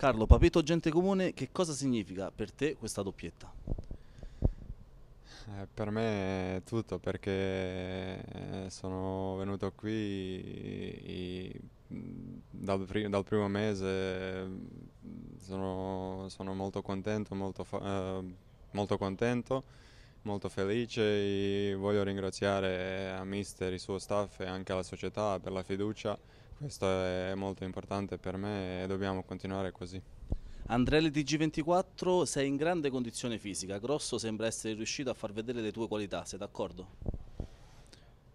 Carlo, Papeto Gente Comune, che cosa significa per te questa doppietta? Eh, per me è tutto perché eh, sono venuto qui i, mm, dal, pri dal, primo mese, mm, sono, sono molto contento, molto, eh, molto contento, molto felice voglio ringraziare a eh, Mister, il suo staff e anche la società per la fiducia questo è molto importante per me e dobbiamo continuare così. Andrelli TG24, sei in grande condizione fisica, Grosso sembra essere riuscito a far vedere le tue qualità, sei d'accordo?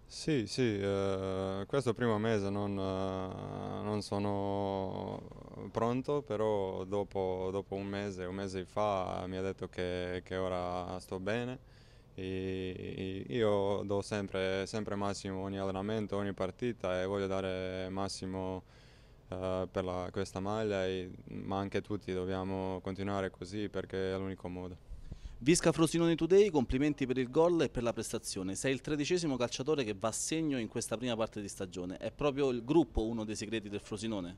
Sì, sì, eh, questo primo mese non, eh, non sono pronto, però dopo, dopo, un mese, un mese fa mi ha detto che, che ora sto bene e, e io do sempre, sempre massimo ogni allenamento, ogni partita e voglio dare massimo uh, per la, questa maglia, e, mm, ma anche tutti dobbiamo continuare così perché è l'unico modo. Visca Frosinone Today, complimenti per il gol e per la prestazione. Sei il tredicesimo calciatore che va a segno in questa prima parte di stagione. È proprio il gruppo uno dei segreti del Frosinone?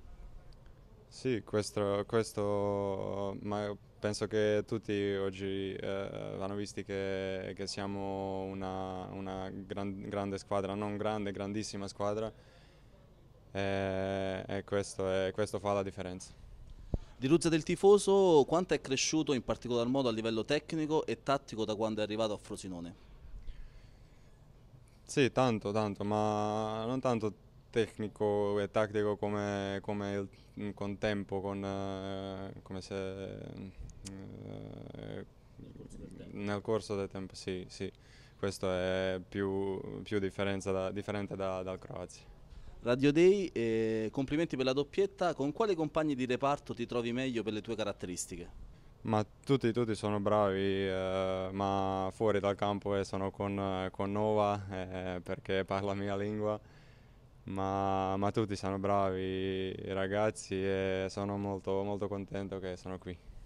Sì, questo, questo ma penso che tutti oggi eh, vanno visti che, che siamo una, una gran, grande squadra, non grande, grandissima squadra e, e questo, è, questo fa la differenza. Di Luzza del Tifoso, quanto è cresciuto in particolar modo a livello tecnico e tattico da quando è arrivato a Frosinone? Sì, tanto, tanto, ma non tanto tecnico e tattico come, come il, con tempo, con, eh, come se eh, nel corso del tempo, sì, sì. Questo è più, più da, differente da, dal Croazia. Radio Day, eh, complimenti per la doppietta. Con quali compagni di reparto ti trovi meglio per le tue caratteristiche? Ma tutti, tutti sono bravi, eh, ma fuori dal campo eh, sono con, eh, con Nova eh, perché parla la mia lingua. Ma, ma, tutti sono bravi i ragazzi e sono molto, molto contento che sono qui.